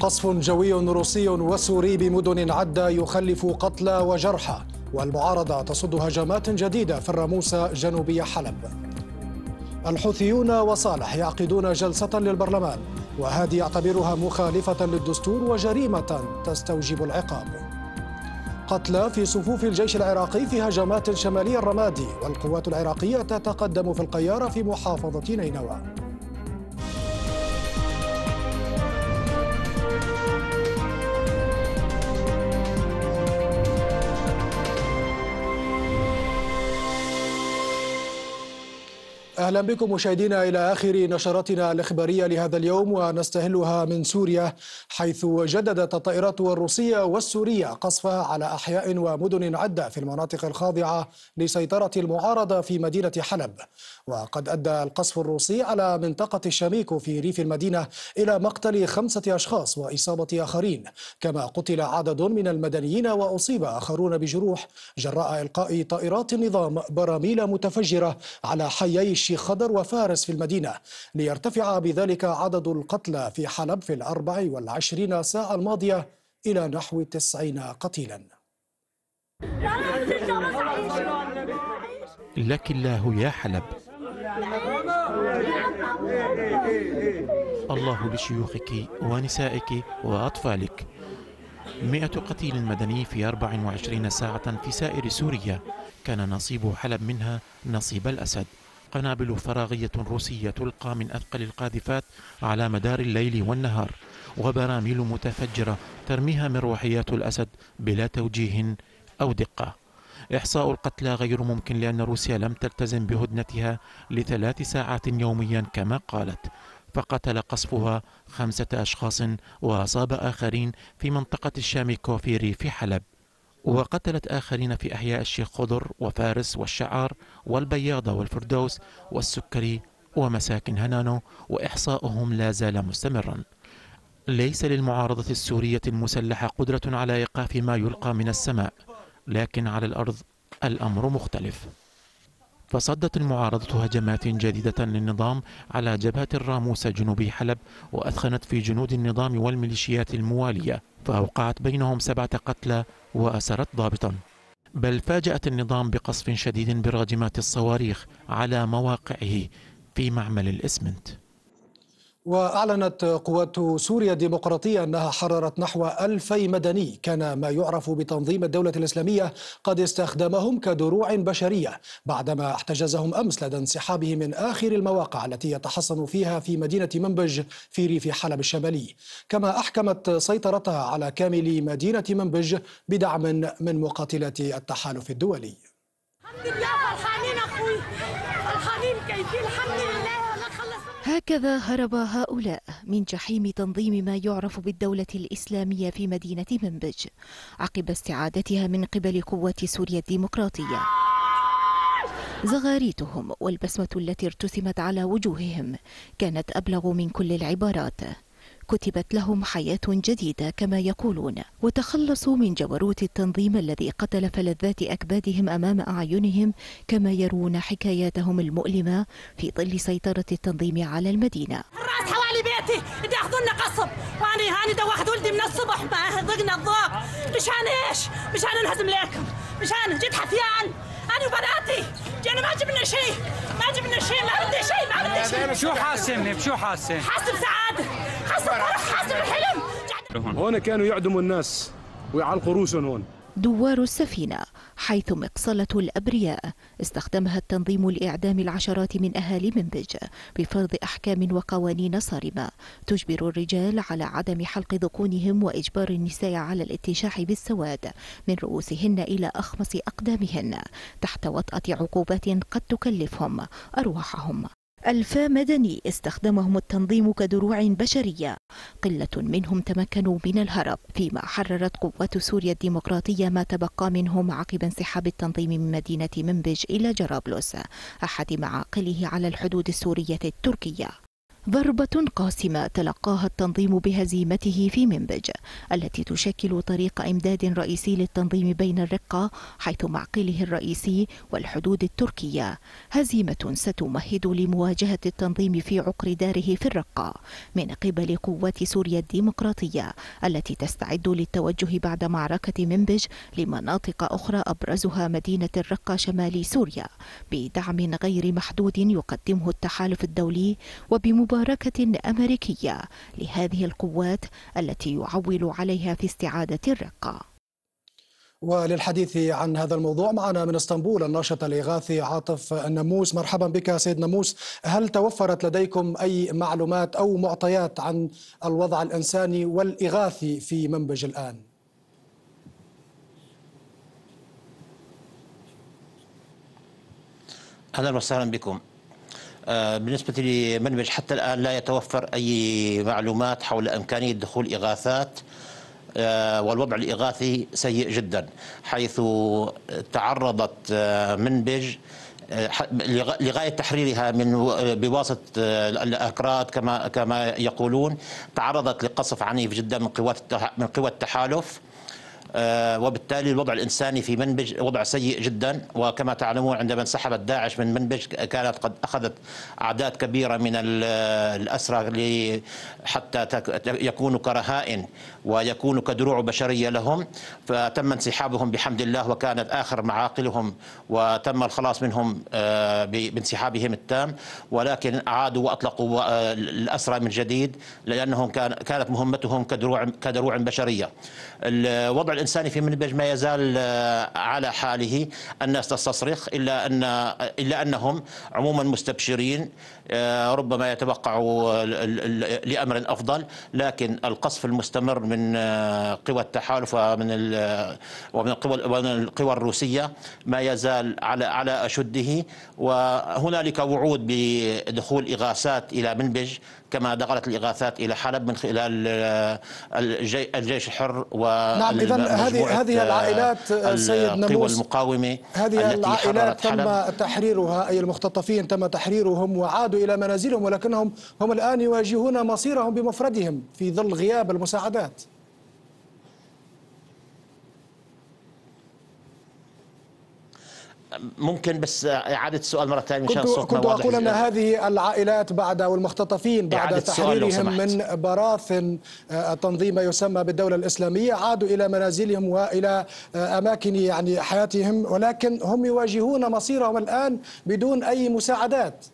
قصف جوي روسي وسوري بمدن عدة يخلف قتلى وجرحى والمعارضة تصد هجمات جديدة في الرموسة جنوبي حلب الحوثيون وصالح يعقدون جلسة للبرلمان وهذه يعتبرها مخالفة للدستور وجريمة تستوجب العقاب قتلى في صفوف الجيش العراقي في هجمات شمالي الرمادي والقوات العراقية تتقدم في القيارة في محافظة نينوى أهلا بكم مشاهدينا إلى آخر نشرتنا الإخبارية لهذا اليوم ونستهلها من سوريا حيث جددت الطائرات الروسية والسورية قصفها على أحياء ومدن عدة في المناطق الخاضعة لسيطرة المعارضة في مدينة حلب وقد أدى القصف الروسي على منطقة الشاميكو في ريف المدينة إلى مقتل خمسة أشخاص وإصابة آخرين كما قتل عدد من المدنيين وأصيب آخرون بجروح جراء إلقاء طائرات النظام براميل متفجرة على حيي جيش خضر وفارس في المدينة ليرتفع بذلك عدد القتلى في حلب في الأربع والعشرين ساعة الماضية إلى نحو تسعين قتيلا لك الله يا حلب الله بشيوخك ونسائك وأطفالك مئة قتيل مدني في 24 ساعة في سائر سوريا كان نصيب حلب منها نصيب الأسد قنابل فراغية روسية تلقى من أثقل القاذفات على مدار الليل والنهار وبراميل متفجرة ترميها مروحيات الأسد بلا توجيه أو دقة إحصاء القتلى غير ممكن لأن روسيا لم تلتزم بهدنتها لثلاث ساعات يوميا كما قالت فقتل قصفها خمسة أشخاص وأصاب آخرين في منطقة الشام كوفيري في حلب وقتلت آخرين في أحياء الشيخ خضر وفارس والشعار والبياضة والفردوس والسكري ومساكن هنانو وإحصاؤهم لا زال مستمرا ليس للمعارضة السورية المسلحة قدرة على إيقاف ما يلقى من السماء لكن على الأرض الأمر مختلف فصدت المعارضة هجمات جديدة للنظام على جبهة الراموس جنوبي حلب وأثخنت في جنود النظام والميليشيات الموالية فأوقعت بينهم سبعة قتلى وأسرت ضابطا بل فاجأت النظام بقصف شديد براجمات الصواريخ على مواقعه في معمل الإسمنت وأعلنت قوات سوريا الديمقراطية أنها حررت نحو ألفي مدني كان ما يعرف بتنظيم الدولة الإسلامية قد استخدمهم كدروع بشرية بعدما احتجزهم أمس لدى انسحابه من آخر المواقع التي يتحصن فيها في مدينة منبج في ريف حلب الشمالي كما أحكمت سيطرتها على كامل مدينة منبج بدعم من مقاتلات التحالف الدولي الحمد لله فرحانين أخوي فرحانين كيفين الحمد هكذا هرب هؤلاء من جحيم تنظيم ما يعرف بالدولة الإسلامية في مدينة منبج عقب استعادتها من قبل قوات سوريا الديمقراطية زغاريتهم والبسمة التي ارتسمت على وجوههم كانت أبلغ من كل العبارات كتبت لهم حياة جديدة كما يقولون وتخلصوا من جبروت التنظيم الذي قتل فلذات أكبادهم أمام أعينهم كما يرون حكاياتهم المؤلمة في ظل سيطرة التنظيم على المدينة الرأس حوالي بيتي ياخذونا قصب وأنا هاني دوحت ولدي من الصبح ما ضقنا الضوء مشان إيش مشان انهزم لكم مشان جيت حفيان بناني وبناتي انا ما جبنا شيء ما جبنا شيء ما بدي شيء ما بدي شيء بشو حاسبني بشو حاسب حاسب سعاده حاسب فرح حاسب الحلم هون كانوا يعدموا الناس ويعلقوا رؤوسهم هون دوار السفينة حيث مقصلة الأبرياء استخدمها التنظيم لإعدام العشرات من أهالي منبج بفرض أحكام وقوانين صارمة تجبر الرجال على عدم حلق ذقونهم وإجبار النساء على الاتشاح بالسواد من رؤوسهن إلى أخمص أقدامهن تحت وطأة عقوبات قد تكلفهم أرواحهم ألف مدني استخدمهم التنظيم كدروع بشرية قلة منهم تمكنوا من الهرب فيما حررت قوات سوريا الديمقراطية ما تبقى منهم عقب انسحاب التنظيم من مدينة منبج إلى جرابلس أحد معاقله على الحدود السورية التركية ضربة قاسمة تلقاها التنظيم بهزيمته في منبج التي تشكل طريق إمداد رئيسي للتنظيم بين الرقة حيث معقله الرئيسي والحدود التركية هزيمة ستمهد لمواجهة التنظيم في عقر داره في الرقة من قبل قوات سوريا الديمقراطية التي تستعد للتوجه بعد معركة منبج لمناطق أخرى أبرزها مدينة الرقة شمال سوريا بدعم غير محدود يقدمه التحالف الدولي وبمبادرة مباركة أمريكية لهذه القوات التي يعول عليها في استعادة الرقة وللحديث عن هذا الموضوع معنا من اسطنبول الناشط الاغاثي عاطف الناموس مرحبا بك سيد ناموس هل توفرت لديكم اي معلومات او معطيات عن الوضع الانساني والاغاثي في منبج الان اهلا وسهلا بكم آه، بالنسبة لمنبج حتى الآن لا يتوفر أي معلومات حول إمكانية دخول إغاثات آه، والوضع الإغاثي سيء جدا حيث تعرضت آه، منبج لغايه تحريرها من بواسطه الاكراد كما كما يقولون تعرضت لقصف عنيف جدا من قوات من قوى التحالف آه، وبالتالي الوضع الإنساني في منبج وضع سيء جدا وكما تعلمون عندما انسحبت داعش من منبج كانت قد أخذت أعداد كبيرة من الأسرى حتى يكونوا كرهائن ويكونوا كدروع بشرية لهم فتم انسحابهم بحمد الله وكانت آخر معاقلهم وتم الخلاص منهم آه، بانسحابهم التام ولكن أعادوا وأطلقوا الأسرى من جديد لأنهم كانت مهمتهم كدروع كدروع بشرية الوضع الإنساني في منبج ما يزال آه، على حاله الناس تستصرخ إلا أن إلا أنهم عموما مستبشرين آه، ربما يتوقعوا لأمر أفضل لكن القصف المستمر من من آه، قوى التحالف ومن آه، ومن القوى ومن القوى الروسيه ما يزال على على اشده وهنالك وعود بدخول اغاثات الى منبج كما دخلت الإغاثات إلى حلب من خلال الجيش الحر و نعم إذا هذه هذه العائلات آه، آه، سيد نموس المقاومة هذه العائلات تم تحريرها أي المختطفين تم تحريرهم وعادوا إلى منازلهم ولكنهم هم الآن يواجهون مصيرهم بمفردهم في ظل غياب المساعدات ممكن بس اعاده السؤال مره ثانيه مشان كنت, كنت اقول ان هذه العائلات بعد او المختطفين بعد تحريرهم من براثن آه، تنظيم ما يسمى بالدوله الاسلاميه عادوا الى منازلهم والى آه، اماكن يعني حياتهم ولكن هم يواجهون مصيرهم الان بدون اي مساعدات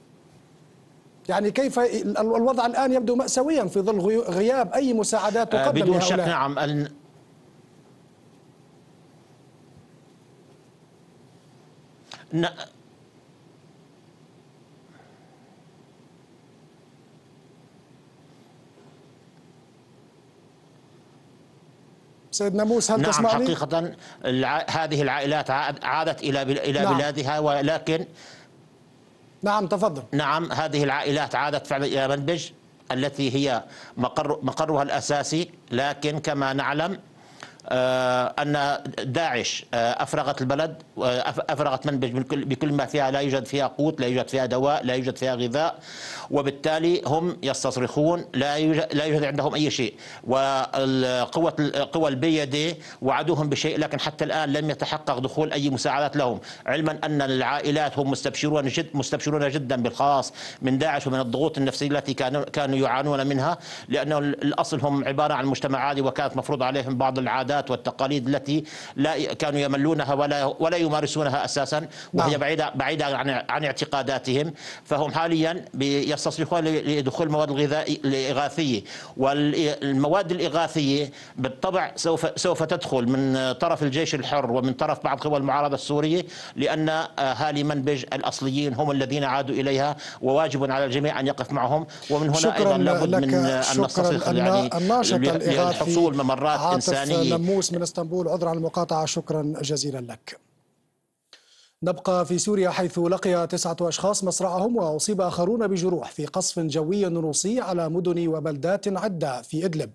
يعني كيف الوضع الان يبدو ماساويا في ظل غياب اي مساعدات تقدم بدون شك نعم ن... سيد ناموس هل نعم تسمعني؟ حقيقة الع... هذه العائلات عادت إلى بل... إلى نعم. بلادها ولكن نعم تفضل نعم هذه العائلات عادت فعلا إلى منبج التي هي مقر مقرها الأساسي لكن كما نعلم آه، أن داعش آه، أفرغت البلد آه، أفرغت منبج بكل ما فيها لا يوجد فيها قوت لا يوجد فيها دواء لا يوجد فيها غذاء وبالتالي هم يستصرخون لا يوجد, لا يوجد عندهم أي شيء والقوة القوى البيدة وعدوهم بشيء لكن حتى الآن لم يتحقق دخول أي مساعدات لهم علما أن العائلات هم مستبشرون جد مستبشرون جدا بالخاص من داعش ومن الضغوط النفسية التي كانوا كانوا يعانون منها لأنه الأصل هم عبارة عن مجتمع عادي وكانت مفروض عليهم بعض العادات العادات والتقاليد التي لا كانوا يملونها ولا ولا يمارسونها اساسا وهي نعم. بعيده بعيده عن عن اعتقاداتهم فهم حاليا يستصلحون لدخول المواد الاغاثيه والمواد الاغاثيه بالطبع سوف سوف تدخل من طرف الجيش الحر ومن طرف بعض قوى المعارضه السوريه لان اهالي آه، منبج الاصليين هم الذين عادوا اليها وواجب على الجميع ان يقف معهم ومن هنا ايضا لابد من ان نستصلح يعني للحصول ممرات انسانيه شموس من اسطنبول عذرا عن المقاطعة شكرا جزيلا لك نبقى في سوريا حيث لقي تسعة أشخاص مصرعهم وأصيب آخرون بجروح في قصف جوي روسي على مدن وبلدات عدة في إدلب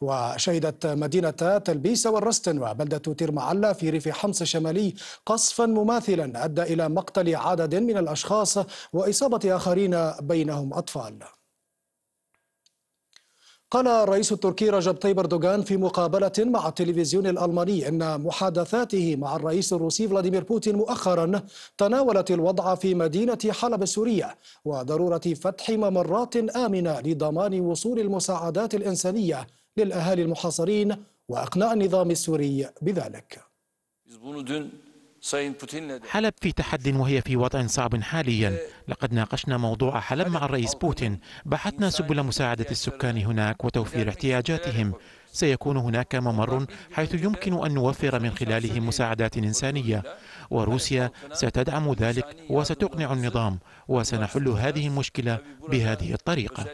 وشهدت مدينة تلبيس والرستن وبلدة تيرمعلة في ريف حمص الشمالي قصفا مماثلا أدى إلى مقتل عدد من الأشخاص وإصابة آخرين بينهم أطفال قال الرئيس التركي رجب طيب أردوغان في مقابلة مع التلفزيون الألماني أن محادثاته مع الرئيس الروسي فلاديمير بوتين مؤخرا تناولت الوضع في مدينة حلب السورية وضرورة فتح ممرات آمنة لضمان وصول المساعدات الإنسانية للأهالي المحاصرين وإقناع النظام السوري بذلك. حلب في تحد وهي في وضع صعب حاليا لقد ناقشنا موضوع حلب مع الرئيس بوتين بحثنا سبل مساعدة السكان هناك وتوفير احتياجاتهم سيكون هناك ممر حيث يمكن أن نوفر من خلاله مساعدات إنسانية وروسيا ستدعم ذلك وستقنع النظام وسنحل هذه المشكلة بهذه الطريقة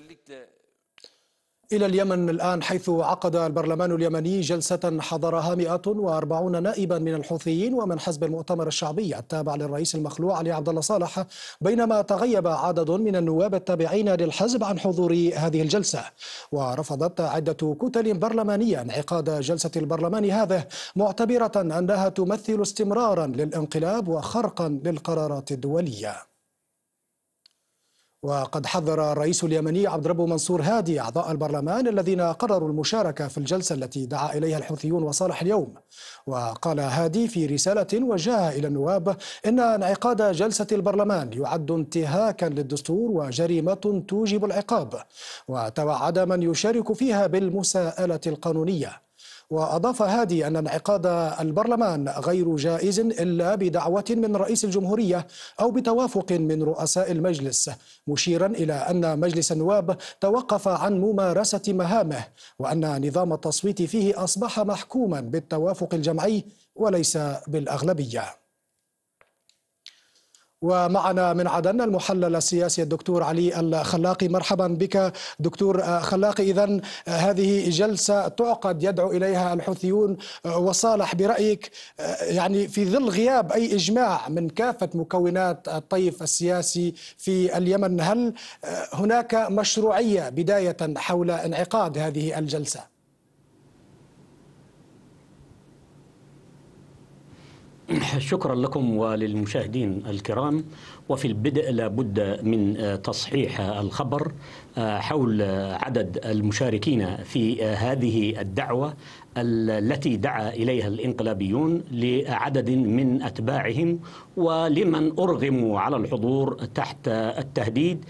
إلى اليمن الآن حيث عقد البرلمان اليمني جلسة حضرها 140 نائبا من الحوثيين ومن حزب المؤتمر الشعبي التابع للرئيس المخلوع علي عبد الله صالح بينما تغيب عدد من النواب التابعين للحزب عن حضور هذه الجلسة ورفضت عدة كتل برلمانية انعقاد جلسة البرلمان هذه معتبرة أنها تمثل استمرارا للانقلاب وخرقا للقرارات الدولية وقد حذر الرئيس اليمني عبد ربه منصور هادي أعضاء البرلمان الذين قرروا المشاركة في الجلسة التي دعا إليها الحوثيون وصالح اليوم وقال هادي في رسالة وجهها إلى النواب إن انعقاد جلسة البرلمان يعد انتهاكا للدستور وجريمة توجب العقاب وتوعد من يشارك فيها بالمساءلة القانونية وأضاف هادي أن انعقاد البرلمان غير جائز إلا بدعوة من رئيس الجمهورية أو بتوافق من رؤساء المجلس مشيرا إلى أن مجلس النواب توقف عن ممارسة مهامه وأن نظام التصويت فيه أصبح محكوما بالتوافق الجمعي وليس بالأغلبية ومعنا من عدن المحلل السياسي الدكتور علي الخلاقي مرحبا بك دكتور خلاقي إذا هذه جلسة تعقد يدعو إليها الحوثيون وصالح برأيك يعني في ظل غياب أي إجماع من كافة مكونات الطيف السياسي في اليمن هل هناك مشروعية بداية حول انعقاد هذه الجلسة؟ شكرا لكم وللمشاهدين الكرام وفي البدء لابد من آه، تصحيح الخبر آه، حول عدد المشاركين في آه، هذه الدعوه التي دعا اليها الانقلابيون لعدد من اتباعهم ولمن ارغموا على الحضور تحت التهديد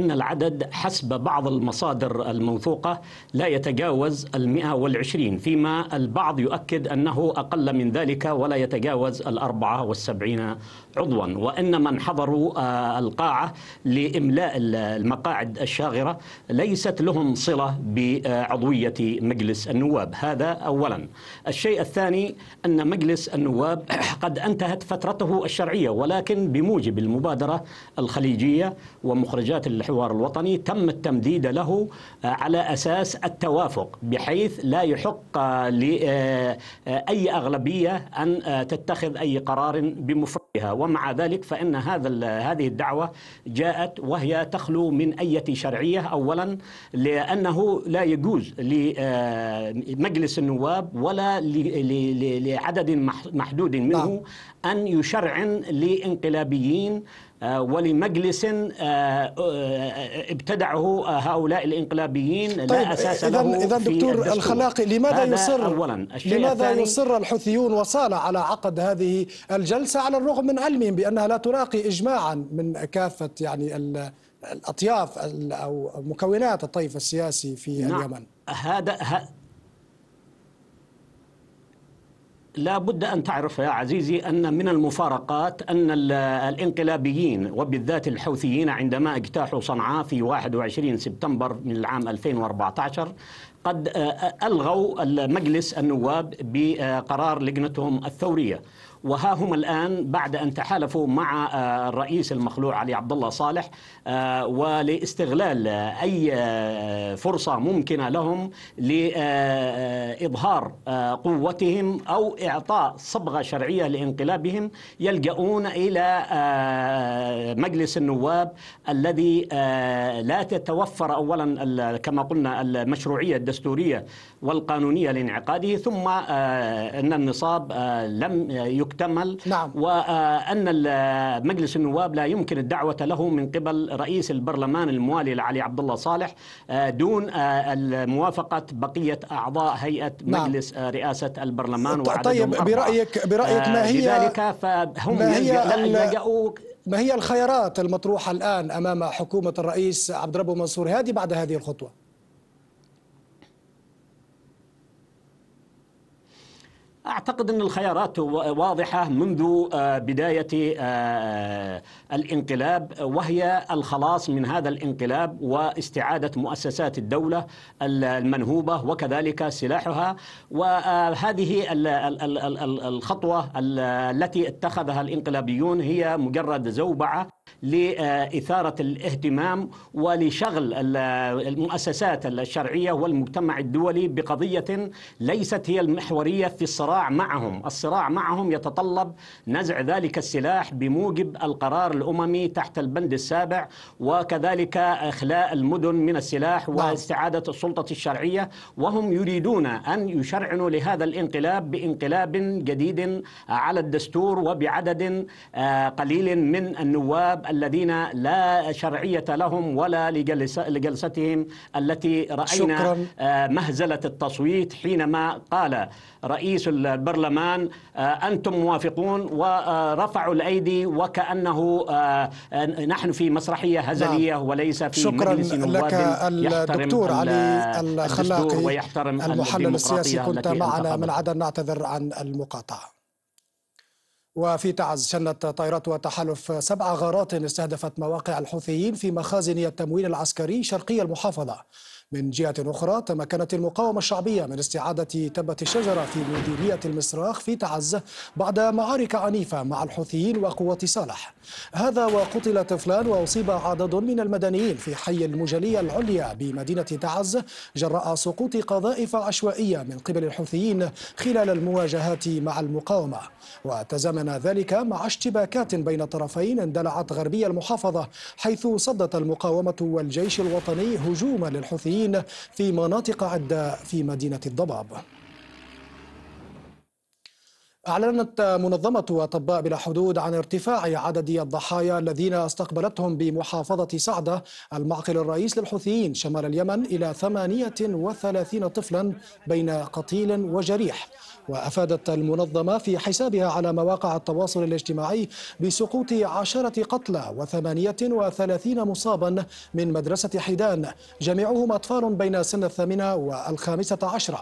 أن العدد حسب بعض المصادر الموثوقة لا يتجاوز المئة والعشرين فيما البعض يؤكد أنه أقل من ذلك ولا يتجاوز الأربعة والسبعين عضوا وأن من حضروا آه، القاعة لإملاء المقاعد الشاغرة ليست لهم صلة بعضوية مجلس النواب هذا أولا الشيء الثاني أن مجلس النواب قد أنتهت فترته الشرعية ولكن بموجب المبادرة الخليجية ومخرجات الحوار الوطني تم التمديد له آه، على أساس التوافق بحيث لا يحق آه، لأي آه، أغلبية أن تتخذ أي قرار بمفردها ومع ذلك فإن هذا هذه الدعوة جاءت وهي تخلو من أي شرعية أولا لأنه لا يجوز لمجلس النواب ولا لعدد محدود منه نعم. أن يشرعن لإنقلابيين آه، ولمجلس آه، آه، ابتدعه هؤلاء الانقلابيين طيب لا اساس إذن له اذا دكتور الخلاقي لماذا يصر أولا لماذا يصر الحوثيون وصال على عقد هذه الجلسه على الرغم من علمهم بانها لا تلاقي اجماعا من كافه يعني الاطياف او مكونات الطيف السياسي في نعم. اليمن هذا لا بد أن تعرف يا عزيزي أن من المفارقات أن الانقلابيين وبالذات الحوثيين عندما اجتاحوا صنعاء في 21 سبتمبر من العام 2014 قد آه، آه، ألغوا مجلس النواب بقرار لجنتهم الثورية وها هم الآن بعد أن تحالفوا مع آه، الرئيس المخلوع علي عبد الله صالح آه، ولاستغلال أي آه، فرصة ممكنة لهم لإظهار قوتهم أو إعطاء صبغة شرعية لانقلابهم يلجؤون إلى مجلس النواب الذي لا تتوفر أولا كما قلنا المشروعية الدستورية والقانونية لانعقاده ثم أن النصاب لم يكن تكتمل نعم. وأن مجلس النواب لا يمكن الدعوة له من قبل رئيس البرلمان الموالي لعلي عبد الله صالح آه، دون آه، موافقة بقية أعضاء هيئة نعم. مجلس آه، رئاسة البرلمان طيب برأيك برأيك ما هي لذلك فهم ما هي يلجأوا ما هي الخيارات المطروحة الآن أمام حكومة الرئيس عبد ربه منصور هادي بعد هذه الخطوة؟ أعتقد أن الخيارات واضحة منذ آه، بداية آه، الانقلاب وهي الخلاص من هذا الانقلاب واستعادة مؤسسات الدولة المنهوبة وكذلك سلاحها وهذه آه، الخطوة التي اتخذها الانقلابيون هي مجرد زوبعة لإثارة الاهتمام ولشغل المؤسسات الشرعية والمجتمع الدولي بقضية ليست هي المحورية في الصراع معهم الصراع معهم يتطلب نزع ذلك السلاح بموجب القرار الأممي تحت البند السابع وكذلك إخلاء المدن من السلاح نعم. واستعادة السلطة الشرعية وهم يريدون أن يشرعنوا لهذا الانقلاب بانقلاب جديد على الدستور وبعدد آه، قليل من النواب الذين لا شرعية لهم ولا لجلستهم التي رأينا شكرا. آه، مهزلة التصويت حينما قال رئيس البرلمان آه، أنتم موافقون ورفعوا الأيدي وكأنه آه، آه، نحن في مسرحية هزلية نعم. وليس في شكرا مجلس لك الدكتور علي الخلاقي ويحترم المحلل السياسي كنت معنا من عدن نعتذر عن المقاطعة وفي تعز شنت طائرات وتحالف سبع غارات استهدفت مواقع الحوثيين في مخازن التمويل العسكري شرقي المحافظة من جهة أخرى تمكنت المقاومة الشعبية من استعادة تبة الشجرة في مديرية المصراخ في تعز بعد معارك عنيفة مع الحوثيين وقوة صالح هذا وقتل طفلان وأصيب عدد من المدنيين في حي المجلية العليا بمدينة تعز جراء سقوط قذائف عشوائية من قبل الحوثيين خلال المواجهات مع المقاومة وتزامن ذلك مع اشتباكات بين الطرفين اندلعت غربي المحافظة حيث صدت المقاومة والجيش الوطني هجوما للحوثيين المدنيين في مناطق عدة في مدينة الضباب أعلنت منظمة أطباء بلا حدود عن ارتفاع عدد الضحايا الذين استقبلتهم بمحافظة صعدة المعقل الرئيس للحوثيين شمال اليمن إلى 38 طفلا بين قتيل وجريح وأفادت المنظمة في حسابها على مواقع التواصل الاجتماعي بسقوط عشرة قتلى وثمانية وثلاثين مصابا من مدرسة حيدان جميعهم أطفال بين سن الثامنة والخامسة عشرة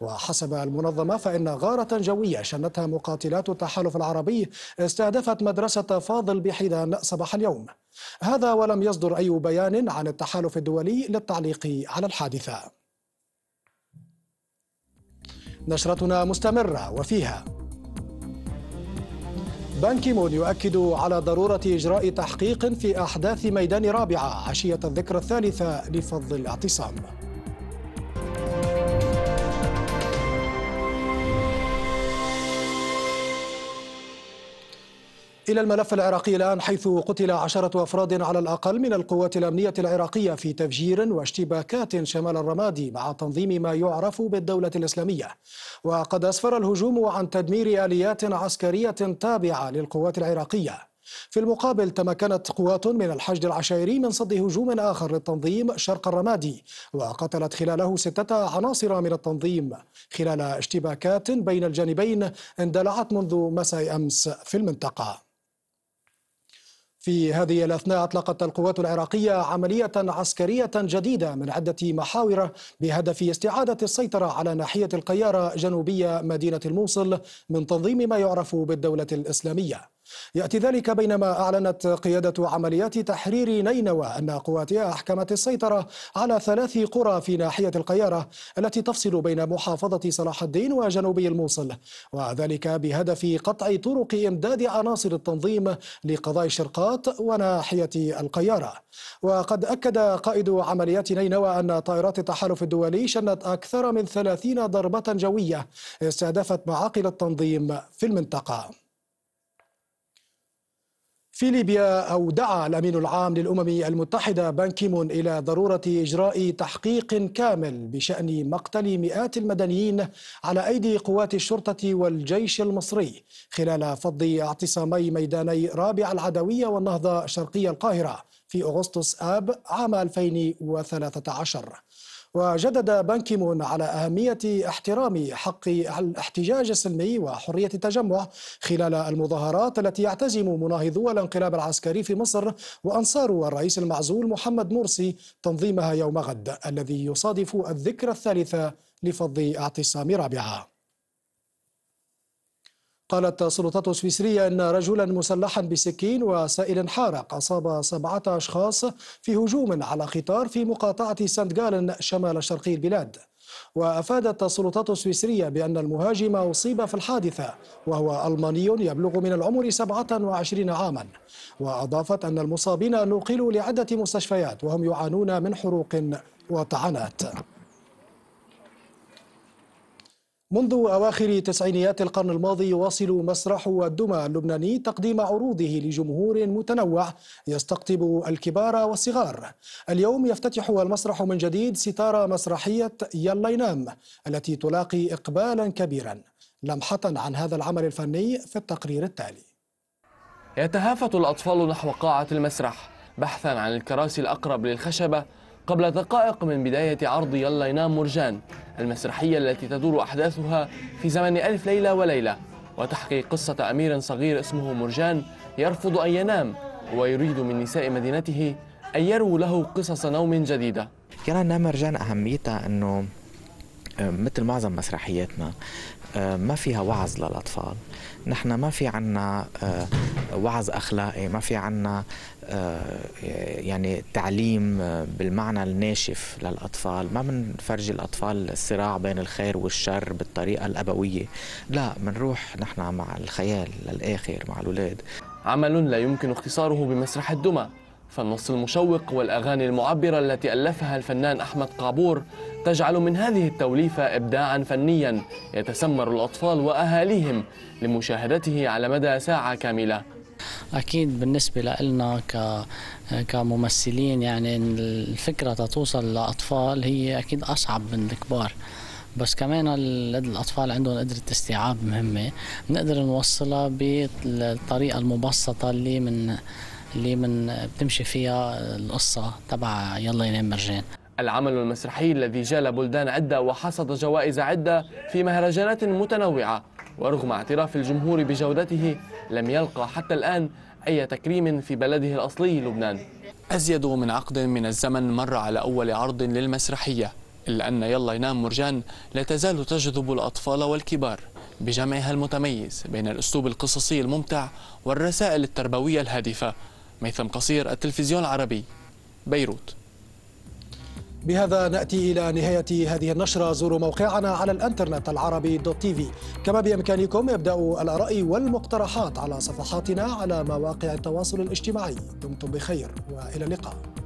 وحسب المنظمة فإن غارة جوية شنتها مقاتلات التحالف العربي استهدفت مدرسة فاضل بحيدان صباح اليوم هذا ولم يصدر أي بيان عن التحالف الدولي للتعليق على الحادثة نشرتنا مستمرة وفيها بانكيمون مون يؤكد على ضرورة إجراء تحقيق في أحداث ميدان رابعة عشية الذكرى الثالثة لفض الاعتصام إلى الملف العراقي الآن حيث قتل عشرة أفراد على الأقل من القوات الأمنية العراقية في تفجير واشتباكات شمال الرمادي مع تنظيم ما يعرف بالدولة الإسلامية وقد أسفر الهجوم عن تدمير آليات عسكرية تابعة للقوات العراقية في المقابل تمكنت قوات من الحشد العشائري من صد هجوم آخر للتنظيم شرق الرمادي وقتلت خلاله ستة عناصر من التنظيم خلال اشتباكات بين الجانبين اندلعت منذ مساء أمس في المنطقة في هذه الأثناء أطلقت القوات العراقية عملية عسكرية جديدة من عدة محاور بهدف استعادة السيطرة على ناحية القيارة جنوبية مدينة الموصل من تنظيم ما يعرف بالدولة الإسلامية يأتي ذلك بينما أعلنت قيادة عمليات تحرير نينوى أن قواتها أحكمت السيطرة على ثلاث قرى في ناحية القيارة التي تفصل بين محافظة صلاح الدين وجنوبي الموصل وذلك بهدف قطع طرق إمداد عناصر التنظيم لقضاء الشرقات وناحية القيارة وقد أكد قائد عمليات نينوى أن طائرات التحالف الدولي شنت أكثر من ثلاثين ضربة جوية استهدفت معاقل التنظيم في المنطقة في ليبيا دعا الأمين العام للأمم المتحدة بانكيمون إلى ضرورة إجراء تحقيق كامل بشأن مقتل مئات المدنيين على أيدي قوات الشرطة والجيش المصري خلال فض اعتصامي ميداني رابع العدوية والنهضة شرقي القاهرة في أغسطس آب عام 2013 وجدد بانكيمون على أهمية احترام حق الاحتجاج السلمي وحرية التجمع خلال المظاهرات التي يعتزم مناهضو الانقلاب العسكري في مصر وأنصار الرئيس المعزول محمد مرسي تنظيمها يوم غد الذي يصادف الذكرى الثالثة لفض اعتصام رابعه قالت سلطات سويسرية أن رجلا مسلحا بسكين وسائل حارق أصاب سبعة أشخاص في هجوم على قطار في مقاطعة سانت جالن شمال شرقي البلاد وأفادت السلطات السويسرية بأن المهاجم أصيب في الحادثة وهو ألماني يبلغ من العمر 27 عاما وأضافت أن المصابين نقلوا لعدة مستشفيات وهم يعانون من حروق وطعنات منذ أواخر تسعينيات القرن الماضي يواصل مسرح الدمى اللبناني تقديم عروضه لجمهور متنوع يستقطب الكبار والصغار اليوم يفتتح المسرح من جديد ستارة مسرحية يلا ينام التي تلاقي إقبالا كبيرا لمحة عن هذا العمل الفني في التقرير التالي يتهافت الأطفال نحو قاعة المسرح بحثا عن الكراسي الأقرب للخشبة قبل دقائق من بداية عرض يلا ينام مرجان المسرحية التي تدور أحداثها في زمن ألف ليلة وليلة وتحكي قصة أمير صغير اسمه مرجان يرفض أن ينام ويريد من نساء مدينته أن يروا له قصص نوم جديدة يلا نام مرجان أهميتها أنه آه، مثل معظم مسرحياتنا آه، ما فيها وعظ للأطفال نحن ما في عنا آه، وعظ أخلاقي ما في عنا آه، يعني تعليم بالمعنى الناشف للأطفال ما بنفرجي الأطفال الصراع بين الخير والشر بالطريقة الأبوية لا بنروح نحن مع الخيال للآخر مع الأولاد عمل لا يمكن اختصاره بمسرح الدمى فالنص المشوق والأغاني المعبرة التي ألفها الفنان أحمد قابور تجعل من هذه التوليفة إبداعا فنيا يتسمر الأطفال وأهاليهم لمشاهدته على مدى ساعة كاملة اكيد بالنسبه لنا ك كممثلين يعني الفكره تتوصل لاطفال هي اكيد اصعب من الكبار بس كمان الاطفال عندهم قدره استيعاب مهمه نقدر نوصلها بالطريقه المبسطه اللي من اللي من بتمشي فيها القصه تبع يلا ينام مرجان العمل المسرحي الذي جال بلدان عدة وحصد جوائز عدة في مهرجانات متنوعة ورغم اعتراف الجمهور بجودته لم يلقى حتى الآن أي تكريم في بلده الأصلي لبنان أزيد من عقد من الزمن مر على أول عرض للمسرحية إلا أن يلا ينام مرجان لا تزال تجذب الأطفال والكبار بجمعها المتميز بين الأسلوب القصصي الممتع والرسائل التربوية الهادفة ميثم قصير التلفزيون العربي بيروت بهذا نأتي إلى نهاية هذه النشرة زوروا موقعنا على الانترنت العربي دوت تي في كما بإمكانكم إبداء الآراء والمقترحات على صفحاتنا على مواقع التواصل الاجتماعي دمتم بخير وإلى اللقاء